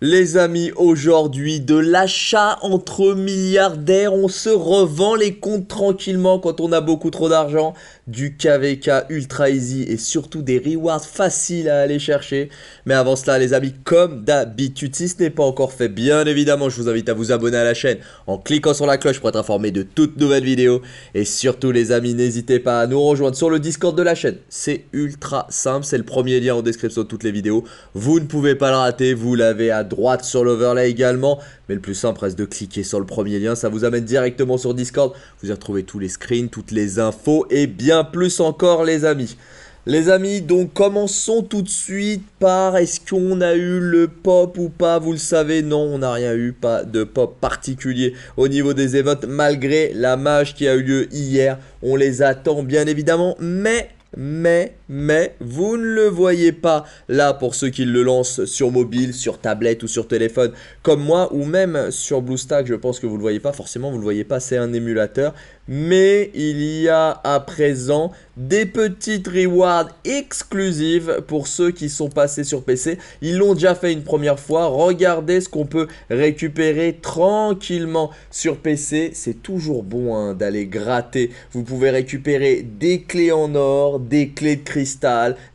Les amis, aujourd'hui, de l'achat entre milliardaires, on se revend les comptes tranquillement quand on a beaucoup trop d'argent, du KVK ultra easy et surtout des rewards faciles à aller chercher. Mais avant cela, les amis, comme d'habitude, si ce n'est pas encore fait, bien évidemment, je vous invite à vous abonner à la chaîne en cliquant sur la cloche pour être informé de toutes nouvelles vidéos. Et surtout, les amis, n'hésitez pas à nous rejoindre sur le Discord de la chaîne. C'est ultra simple, c'est le premier lien en description de toutes les vidéos. Vous ne pouvez pas le rater, vous l'avez à droite sur l'overlay également. Mais le plus simple reste de cliquer sur le premier lien. Ça vous amène directement sur Discord. Vous y retrouvez tous les screens, toutes les infos et bien plus encore, les amis. Les amis, donc commençons tout de suite par est-ce qu'on a eu le pop ou pas Vous le savez, non, on n'a rien eu, pas de pop particulier au niveau des évotes malgré la mage qui a eu lieu hier. On les attend bien évidemment, mais, mais, mais vous ne le voyez pas là pour ceux qui le lancent sur mobile, sur tablette ou sur téléphone comme moi ou même sur BlueStack, je pense que vous ne le voyez pas forcément, vous ne le voyez pas, c'est un émulateur, mais il y a à présent des petites rewards exclusives pour ceux qui sont passés sur PC. Ils l'ont déjà fait une première fois, regardez ce qu'on peut récupérer tranquillement sur PC, c'est toujours bon hein, d'aller gratter. Vous pouvez récupérer des clés en or, des clés de crédit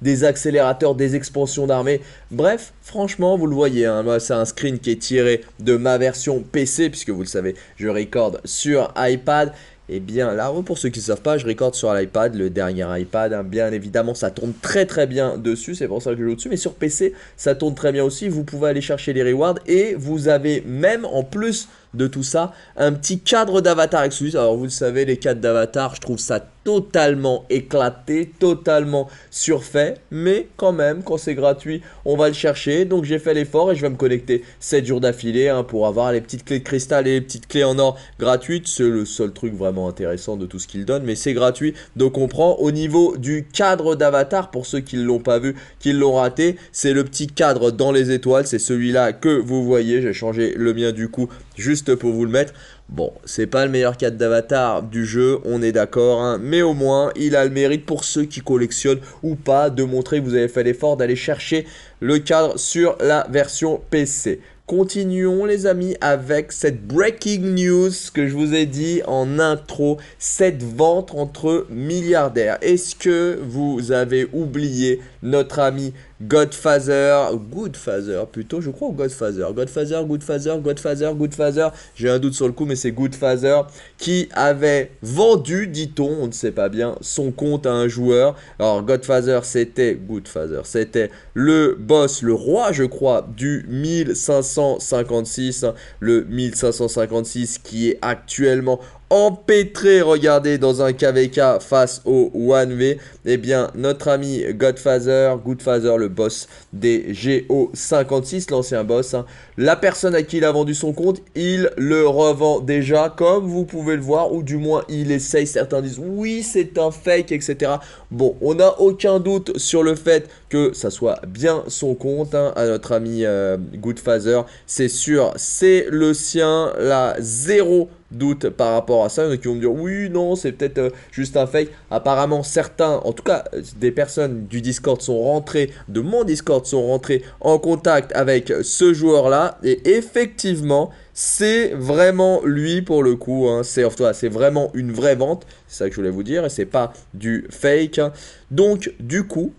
des accélérateurs, des expansions d'armée. Bref, franchement, vous le voyez, hein, c'est un screen qui est tiré de ma version PC, puisque vous le savez, je record sur iPad. Et eh bien là, oh, pour ceux qui ne savent pas, je recorde sur l'iPad, le dernier iPad. Hein. bien évidemment, ça tourne très très bien dessus, c'est pour ça que je joue dessus. Mais sur PC, ça tourne très bien aussi. Vous pouvez aller chercher les rewards et vous avez même en plus de tout ça, un petit cadre d'avatar exclusif. Alors vous le savez, les cadres d'avatar, je trouve ça totalement éclaté, totalement surfait, mais quand même, quand c'est gratuit, on va le chercher. Donc j'ai fait l'effort et je vais me connecter 7 jours d'affilée hein, pour avoir les petites clés de cristal et les petites clés en or gratuites. C'est le seul truc vraiment intéressant de tout ce qu'il donne, mais c'est gratuit. Donc on prend au niveau du cadre d'avatar, pour ceux qui ne l'ont pas vu, qui l'ont raté, c'est le petit cadre dans les étoiles, c'est celui-là que vous voyez. J'ai changé le mien du coup juste pour vous le mettre. Bon, c'est pas le meilleur cadre d'avatar du jeu, on est d'accord, hein, mais au moins il a le mérite pour ceux qui collectionnent ou pas de montrer que vous avez fait l'effort d'aller chercher le cadre sur la version PC. Continuons les amis avec cette breaking news que je vous ai dit en intro, cette vente entre milliardaires. Est-ce que vous avez oublié notre ami Godfather, Goodfather plutôt, je crois, ou Godfather, Godfather, Goodfather, Godfather, Goodfather, j'ai un doute sur le coup, mais c'est Goodfather, qui avait vendu, dit-on, on ne sait pas bien, son compte à un joueur. Alors, Godfather, c'était, Goodfather, c'était le boss, le roi, je crois, du 1556, le 1556 qui est actuellement empêtré, regardez, dans un KVK face au 1V. Eh bien, notre ami Godfather, Goodfather, le boss des GO56, l'ancien boss, hein, la personne à qui il a vendu son compte, il le revend déjà, comme vous pouvez le voir, ou du moins il essaye. Certains disent oui, c'est un fake, etc. Bon, on n'a aucun doute sur le fait que ça soit bien son compte hein, à notre ami euh, Godfather, C'est sûr, c'est le sien, la 0 doute par rapport à ça. Il qui vont me dire oui, non, c'est peut-être euh, juste un fake. Apparemment, certains, en tout cas, euh, des personnes du Discord sont rentrées, de mon Discord sont rentrées en contact avec ce joueur-là. Et effectivement, c'est vraiment lui pour le coup. Hein. C'est c'est vraiment une vraie vente. C'est ça que je voulais vous dire. Et c'est pas du fake. Hein. Donc, du coup,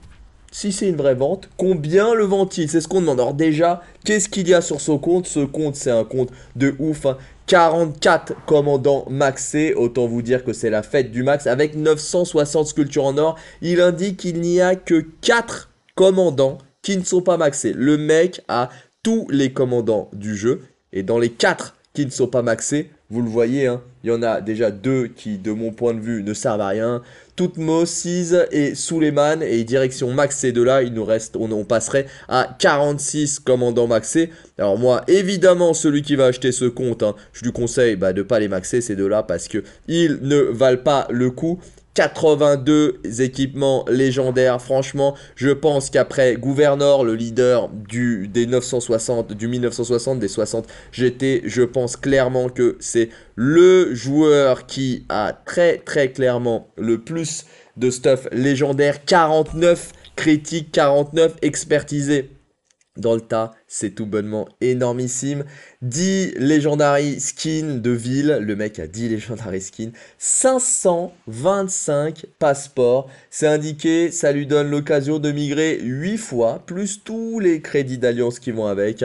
si c'est une vraie vente, combien le vend-il C'est ce qu'on demande. Alors déjà, qu'est-ce qu'il y a sur ce compte Ce compte, c'est un compte de ouf. 44 hein. commandants maxés, autant vous dire que c'est la fête du max, avec 960 sculptures en or. Il indique qu'il n'y a que 4 commandants qui ne sont pas maxés. Le mec a tous les commandants du jeu, et dans les 4 qui ne sont pas maxés, vous le voyez, hein, il y en a déjà deux qui, de mon point de vue, ne servent à rien. Seas et Suleiman, et direction Max ces deux-là, il nous reste, on, passerait à 46 commandants maxés. Alors moi, évidemment, celui qui va acheter ce compte, hein, je lui conseille bah, de ne pas les maxer ces deux-là, parce que ils ne valent pas le coup. 82 équipements légendaires. Franchement, je pense qu'après Gouverneur, le leader du, des 960, du 1960, des 60 GT, je pense clairement que c'est le joueur qui a très très clairement le plus de stuff légendaire. 49 critiques, 49 expertisés dans le tas c'est tout bonnement énormissime. 10 Legendary Skins de ville, le mec a 10 Legendary Skins, 525 passeports, c'est indiqué, ça lui donne l'occasion de migrer 8 fois, plus tous les crédits d'alliance qui vont avec.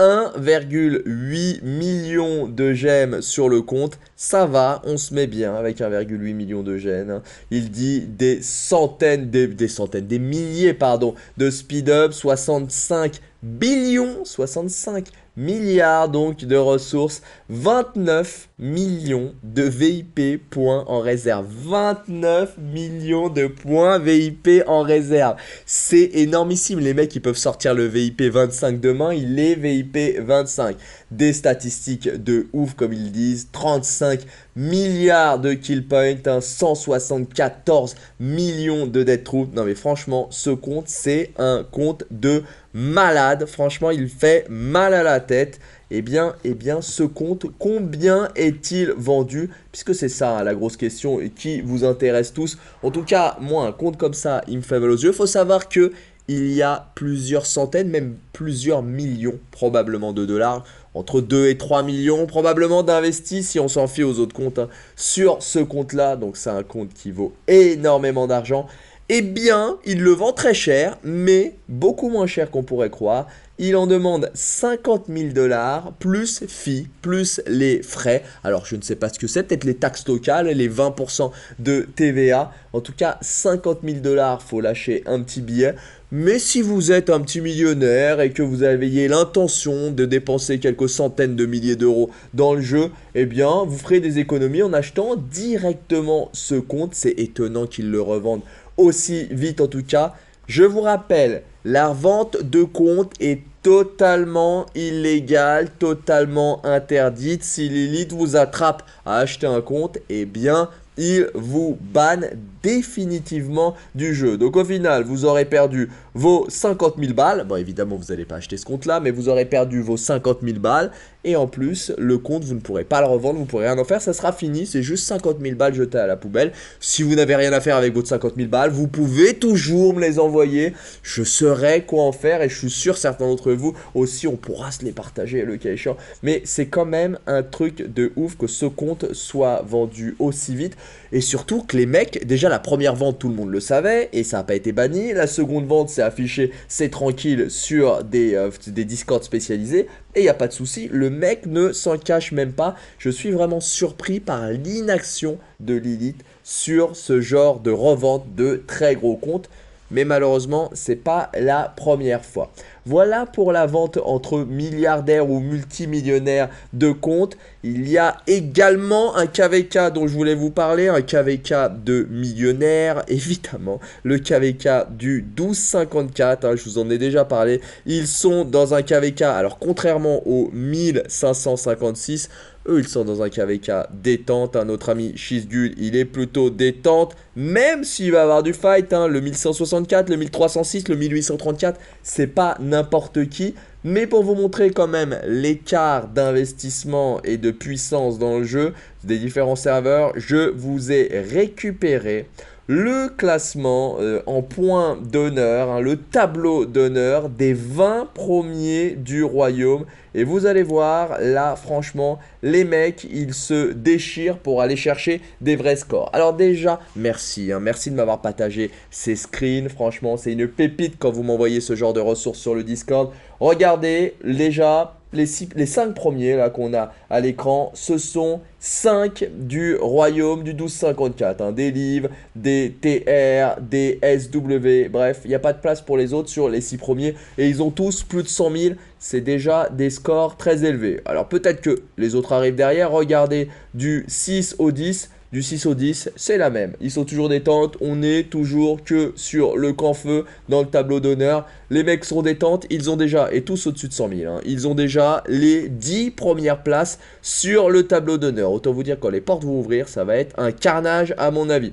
1,8 million de gemmes sur le compte, ça va, on se met bien avec 1,8 million de gemmes. Il dit des centaines, des, des centaines, des milliers, pardon, de speed-up, 65 Billion 65 milliards donc de ressources, 29 millions de VIP points en réserve. 29 millions de points VIP en réserve. C'est énormissime. Les mecs, ils peuvent sortir le VIP 25 demain. Il est VIP 25. Des statistiques de ouf, comme ils disent. 35 milliards de kill points, 174 hein, millions de dead troops. Non mais franchement, ce compte, c'est un compte de malade. Franchement, il fait mal à la tête, eh bien, et eh bien, ce compte, combien est-il vendu Puisque c'est ça hein, la grosse question et qui vous intéresse tous. En tout cas, moi, un compte comme ça, il me fait mal aux yeux. Faut savoir que il y a plusieurs centaines, même plusieurs millions probablement de dollars, entre 2 et 3 millions probablement d'investis si on s'en fie aux autres comptes hein. sur ce compte-là. Donc c'est un compte qui vaut énormément d'argent eh bien, il le vend très cher, mais beaucoup moins cher qu'on pourrait croire. Il en demande 50 000 dollars, plus FI, plus les frais. Alors, je ne sais pas ce que c'est, peut-être les taxes locales, les 20% de TVA. En tout cas, 50 000 dollars, faut lâcher un petit billet. Mais si vous êtes un petit millionnaire et que vous avez l'intention de dépenser quelques centaines de milliers d'euros dans le jeu, eh bien, vous ferez des économies en achetant directement ce compte. C'est étonnant qu'il le revendent aussi vite en tout cas. Je vous rappelle, la vente de compte est totalement illégale, totalement interdite. Si l'élite vous attrape à acheter un compte, eh bien, il vous banne définitivement du jeu. Donc au final, vous aurez perdu vos 50 000 balles. Bon, évidemment, vous n'allez pas acheter ce compte-là, mais vous aurez perdu vos 50 000 balles. Et en plus, le compte, vous ne pourrez pas le revendre, vous pourrez rien en faire, ça sera fini. C'est juste 50 000 balles jetées à la poubelle. Si vous n'avez rien à faire avec votre 50 000 balles, vous pouvez toujours me les envoyer. Je saurai quoi en faire et je suis sûr, certains d'entre vous aussi, on pourra se les partager le cas échéant. Mais c'est quand même un truc de ouf que ce compte soit vendu aussi vite. Et surtout que les mecs, déjà la première vente, tout le monde le savait et ça n'a pas été banni. La seconde vente, s'est affiché, c'est tranquille sur des, euh, des spécialisés. Et il n'y a pas de souci, le mec ne s'en cache même pas. Je suis vraiment surpris par l'inaction de Lilith sur ce genre de revente de très gros comptes mais malheureusement, c'est pas la première fois. Voilà pour la vente entre milliardaires ou multimillionnaires de comptes. Il y a également un KVK dont je voulais vous parler, un KVK de millionnaires, évidemment, le KVK du 1254, hein, je vous en ai déjà parlé. Ils sont dans un KVK, alors contrairement au 1556, eux, ils sont dans un KVK détente. Notre ami Shizgul, il est plutôt détente. Même s'il va avoir du fight, hein, le 1164, le 1306, le 1834, c'est pas n'importe qui. Mais pour vous montrer quand même l'écart d'investissement et de puissance dans le jeu des différents serveurs, je vous ai récupéré le classement euh, en points d'honneur, hein, le tableau d'honneur des 20 premiers du royaume. Et vous allez voir, là, franchement, les mecs, ils se déchirent pour aller chercher des vrais scores. Alors déjà, merci, hein, merci de m'avoir partagé ces screens. Franchement, c'est une pépite quand vous m'envoyez ce genre de ressources sur le Discord. Regardez, déjà, les, 5 cinq premiers là qu'on a à l'écran, ce sont 5 du royaume du 1254. Hein. des livres, des TR, des SW, bref, il n'y a pas de place pour les autres sur les 6 premiers. Et ils ont tous plus de 100 000, c'est déjà des scores très élevés. Alors peut-être que les autres arrivent derrière, regardez du 6 au 10, du 6 au 10, c'est la même. Ils sont toujours détente, on n'est toujours que sur le camp feu dans le tableau d'honneur. Les mecs sont détente, ils ont déjà, et tous au-dessus de 100 000, hein, ils ont déjà les 10 premières places sur le tableau d'honneur. Autant vous dire quand les portes vont ouvrir, ça va être un carnage à mon avis.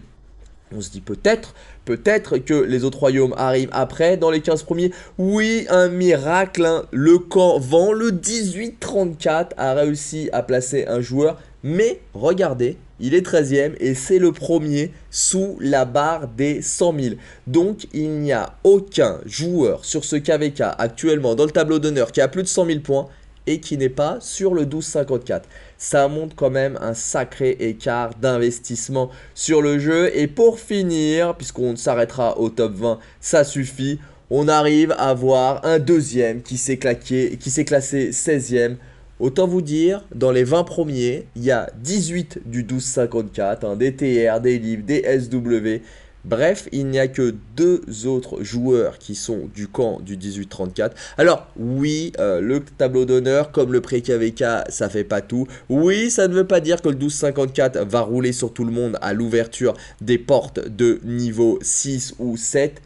On se dit peut-être, peut-être que les autres royaumes arrivent après dans les 15 premiers. Oui, un miracle, hein. le camp vent, le 18-34 a réussi à placer un joueur. Mais regardez il est 13e et c'est le premier sous la barre des 100 000. Donc il n'y a aucun joueur sur ce KVK actuellement dans le tableau d'honneur qui a plus de 100 000 points et qui n'est pas sur le 1254. Ça montre quand même un sacré écart d'investissement sur le jeu. Et pour finir, puisqu'on s'arrêtera au top 20, ça suffit. On arrive à voir un deuxième qui s'est classé 16e Autant vous dire, dans les 20 premiers, il y a 18 du 1254, 54 hein, des TR, des livres, des SW. Bref, il n'y a que deux autres joueurs qui sont du camp du 1834. Alors, oui, euh, le tableau d'honneur, comme le pré-KVK, ça fait pas tout. Oui, ça ne veut pas dire que le 12-54 va rouler sur tout le monde à l'ouverture des portes de niveau 6 ou 7.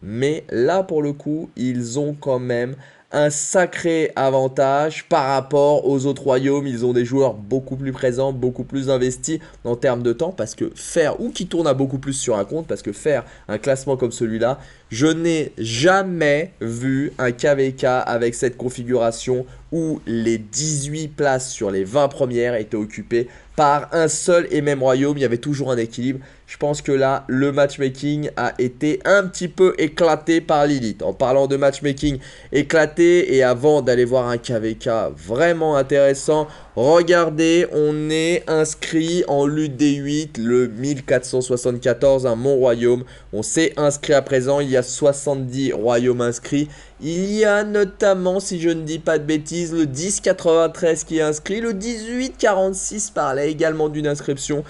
Mais là, pour le coup, ils ont quand même un sacré avantage par rapport aux autres royaumes. Ils ont des joueurs beaucoup plus présents, beaucoup plus investis en termes de temps parce que faire ou qui tourne à beaucoup plus sur un compte parce que faire un classement comme celui-là, je n'ai jamais vu un KVK avec cette configuration où les 18 places sur les 20 premières étaient occupées par un seul et même royaume. Il y avait toujours un équilibre. Je pense que là, le matchmaking a été un petit peu éclaté par Lilith. En parlant de matchmaking éclaté et avant d'aller voir un KVK vraiment intéressant, Regardez, on est inscrit en lutte des 8, le 1474 à mon royaume. On s'est inscrit à présent, il y a 70 royaumes inscrits. Il y a notamment, si je ne dis pas de bêtises, le 1093 qui est inscrit, le 1846 parlait également d'une inscription.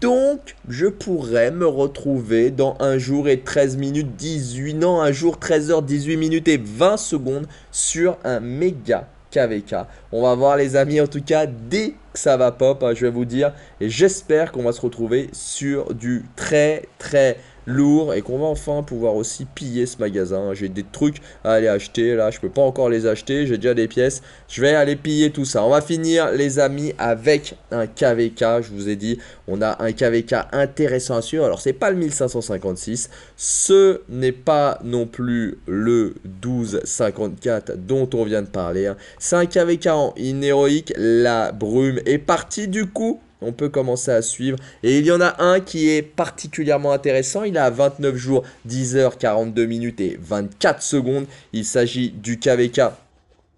Donc, je pourrais me retrouver dans un jour et 13 minutes 18, ans un jour 13 h 18 minutes et 20 secondes sur un méga KVK. On va voir les amis en tout cas dès que ça va pop, hein, je vais vous dire. Et j'espère qu'on va se retrouver sur du très très lourd et qu'on va enfin pouvoir aussi piller ce magasin. J'ai des trucs à aller acheter, là je peux pas encore les acheter, j'ai déjà des pièces. Je vais aller piller tout ça. On va finir les amis avec un KVK, je vous ai dit, on a un KVK intéressant à suivre. Alors c'est pas le 1556, ce n'est pas non plus le 1254 dont on vient de parler. Hein. C'est un KVK en héroïque, la brume est partie du coup on peut commencer à suivre. Et il y en a un qui est particulièrement intéressant. Il a 29 jours, 10h, 42 minutes et 24 secondes. Il s'agit du KVK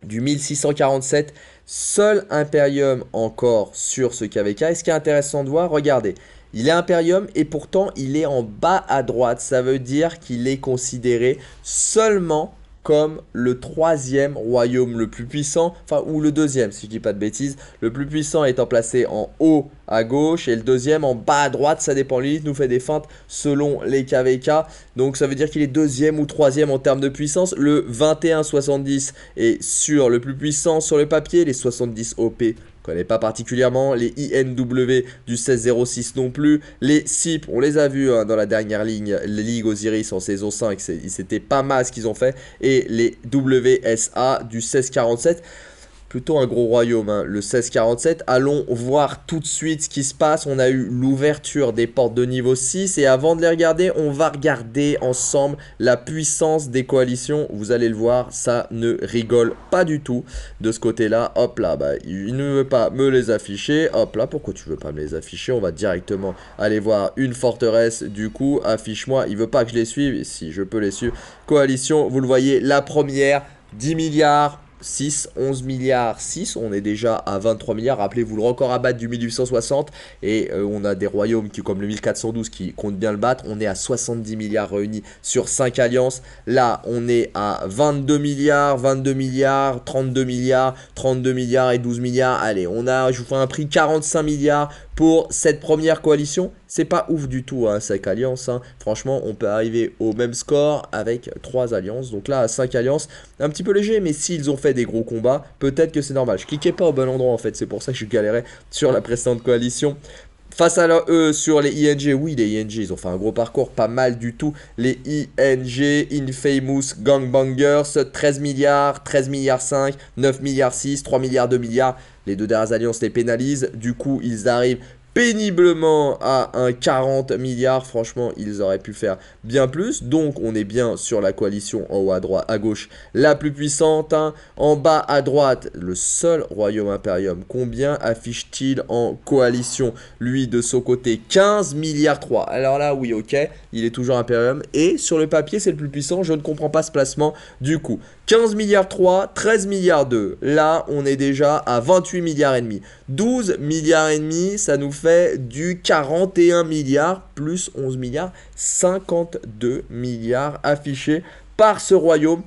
du 1647. Seul Imperium encore sur ce KVK. Et ce qui est intéressant de voir, regardez. Il est Imperium et pourtant il est en bas à droite. Ça veut dire qu'il est considéré seulement comme le troisième royaume le plus puissant, enfin ou le deuxième si je dis pas de bêtises, le plus puissant étant placé en haut à gauche et le deuxième en bas à droite, ça dépend, l'élite nous fait des feintes selon les KVK, donc ça veut dire qu'il est deuxième ou troisième en termes de puissance, le 2170 est sur le plus puissant sur le papier, les 70 OP connaît pas particulièrement, les INW du 16-06 non plus, les SIP, on les a vus hein, dans la dernière ligne, les Ligue Osiris en saison 5, c'était pas mal ce qu'ils ont fait, et les WSA du 16-47 plutôt un gros royaume, hein, le 1647. Allons voir tout de suite ce qui se passe. On a eu l'ouverture des portes de niveau 6 et avant de les regarder, on va regarder ensemble la puissance des coalitions. Vous allez le voir, ça ne rigole pas du tout de ce côté-là. Hop là, bah, il ne veut pas me les afficher. Hop là, pourquoi tu veux pas me les afficher On va directement aller voir une forteresse. Du coup, affiche-moi. Il veut pas que je les suive. Si je peux les suivre. Coalition, vous le voyez, la première, 10 milliards 6, 11 milliards 6, on est déjà à 23 milliards, rappelez-vous le record à battre du 1860 et euh, on a des royaumes qui comme le 1412 qui comptent bien le battre, on est à 70 milliards réunis sur 5 alliances, là on est à 22 milliards, 22 milliards, 32 milliards, 32 milliards et 12 milliards, allez on a, je vous fais un prix 45 milliards pour cette première coalition c'est pas ouf du tout, hein, 5 alliances. Hein. Franchement, on peut arriver au même score avec 3 alliances. Donc là, 5 alliances, un petit peu léger, mais s'ils ont fait des gros combats, peut-être que c'est normal. Je cliquais pas au bon endroit en fait, c'est pour ça que je galérais sur la précédente coalition. Face à eux, sur les ING, oui, les ING, ils ont fait un gros parcours, pas mal du tout. Les ING, Infamous, Gangbangers, 13 milliards, 13 milliards 5, 9 milliards 6, 3 milliards 2 milliards. Les deux dernières alliances les pénalisent. Du coup, ils arrivent péniblement à un 40 milliards. Franchement, ils auraient pu faire bien plus. Donc, on est bien sur la coalition en haut à droite, à gauche, la plus puissante. Hein. En bas à droite, le seul Royaume impérium, Combien affiche-t-il en coalition Lui, de son côté, 15 milliards 3. Alors là, oui, ok, il est toujours Imperium. Et sur le papier, c'est le plus puissant. Je ne comprends pas ce placement du coup. 15 milliards 3, 13 milliards 2. Là, on est déjà à 28 milliards et demi. 12 milliards et demi, ça nous fait du 41 milliards plus 11 milliards, 52 milliards affichés par ce royaume.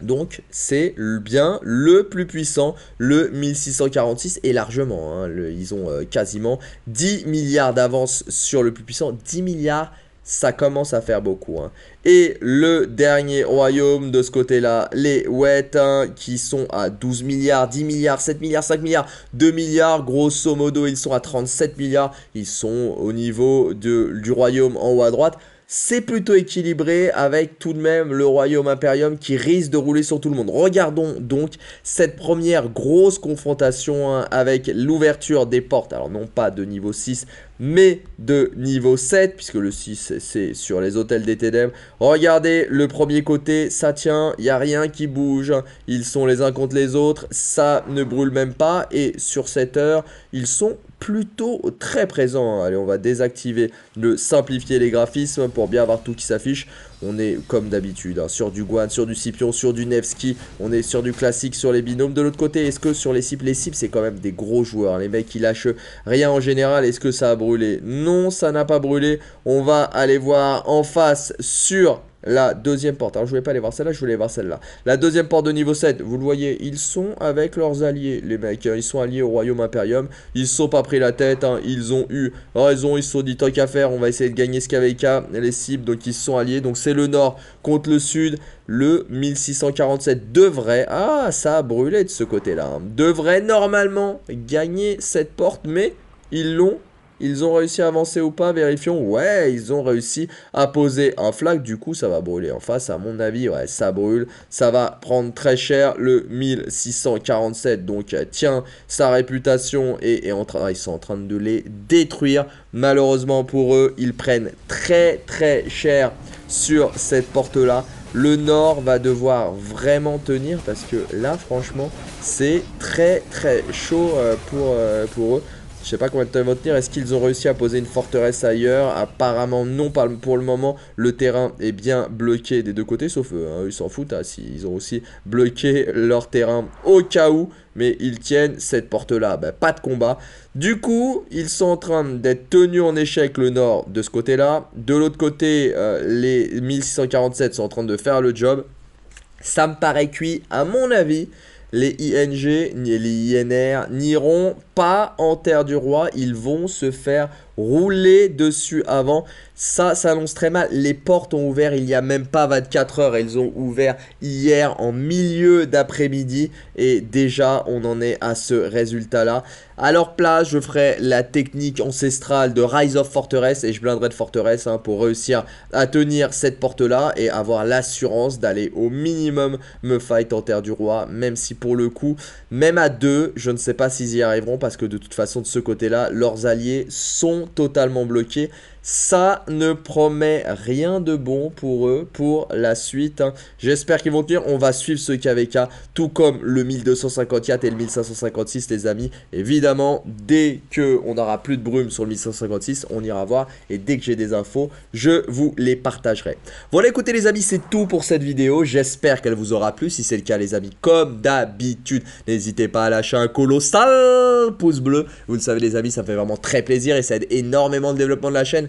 Donc c'est bien le plus puissant, le 1646, et largement. Hein, ils ont euh, quasiment 10 milliards d'avance sur le plus puissant, 10 milliards ça commence à faire beaucoup. Hein. Et le dernier royaume de ce côté-là, les Wet, qui sont à 12 milliards, 10 milliards, 7 milliards, 5 milliards, 2 milliards, grosso modo, ils sont à 37 milliards, ils sont au niveau de, du royaume en haut à droite. C'est plutôt équilibré avec tout de même le royaume Imperium qui risque de rouler sur tout le monde. Regardons donc cette première grosse confrontation hein, avec l'ouverture des portes. Alors non pas de niveau 6 mais de niveau 7, puisque le 6 c'est sur les hôtels des ténèbres. Regardez le premier côté, ça tient, il n'y a rien qui bouge, ils sont les uns contre les autres, ça ne brûle même pas, et sur cette heure, ils sont plutôt très présents. Allez, on va désactiver le simplifier les graphismes pour bien avoir tout qui s'affiche on est comme d'habitude hein, sur du Guan, sur du Scipion, sur du Nevsky. on est sur du classique, sur les binômes. De l'autre côté, est-ce que sur les cibles, les cibles c'est quand même des gros joueurs, hein, les mecs qui lâchent rien en général, est-ce que ça a brûlé Non, ça n'a pas brûlé. On va aller voir en face sur la deuxième porte, alors je voulais pas aller voir celle-là, je voulais aller voir celle-là. La deuxième porte de niveau 7, vous le voyez, ils sont avec leurs alliés, les mecs. Hein. Ils sont alliés au Royaume Imperium. Ils se sont pas pris la tête, hein. ils ont eu raison, ils se sont dit tant qu'à faire, on va essayer de gagner ce KVK, les cibles. Donc ils se sont alliés. Donc c'est le nord contre le sud. Le 1647 devrait, ah ça a brûlé de ce côté-là, hein, devrait normalement gagner cette porte, mais ils l'ont ils ont réussi à avancer ou pas Vérifions. Ouais, ils ont réussi à poser un flag. Du coup, ça va brûler en face, à mon avis. Ouais, ça brûle. Ça va prendre très cher le 1647. Donc, euh, tiens, sa réputation et, en ils sont en train de les détruire. Malheureusement pour eux, ils prennent très très cher sur cette porte-là. Le nord va devoir vraiment tenir parce que là, franchement, c'est très très chaud euh, pour, euh, pour eux. Je sais pas combien de temps ils vont tenir. Est-ce qu'ils ont réussi à poser une forteresse ailleurs Apparemment non pour le moment. Le terrain est bien bloqué des deux côtés, sauf eux. Hein, ils s'en foutent. Hein, ils ont aussi bloqué leur terrain au cas où. Mais ils tiennent cette porte-là. Ben, pas de combat. Du coup, ils sont en train d'être tenus en échec le nord de ce côté-là. De l'autre côté, euh, les 1647 sont en train de faire le job. Ça me paraît cuit, à mon avis les ING ni les INR n'iront pas en terre du roi, ils vont se faire rouler dessus avant. Ça s'annonce très mal. Les portes ont ouvert il n'y a même pas 24 heures. Elles ont ouvert hier en milieu d'après-midi. Et déjà, on en est à ce résultat-là. À leur place, je ferai la technique ancestrale de Rise of Fortress. Et je blinderai de Fortress hein, pour réussir à tenir cette porte-là. Et avoir l'assurance d'aller au minimum me fight en terre du roi. Même si pour le coup, même à deux, je ne sais pas s'ils y arriveront. Parce que de toute façon, de ce côté-là, leurs alliés sont totalement bloqué ça ne promet rien de bon pour eux pour la suite. Hein. J'espère qu'ils vont tenir. On va suivre ce KVK, tout comme le 1254 et le 1556, les amis. Évidemment, dès que on aura plus de brume sur le 1556, on ira voir. Et dès que j'ai des infos, je vous les partagerai. Voilà, écoutez les amis, c'est tout pour cette vidéo. J'espère qu'elle vous aura plu. Si c'est le cas, les amis, comme d'habitude, n'hésitez pas à lâcher un colossal pouce bleu. Vous le savez, les amis, ça fait vraiment très plaisir et ça aide énormément le développement de la chaîne.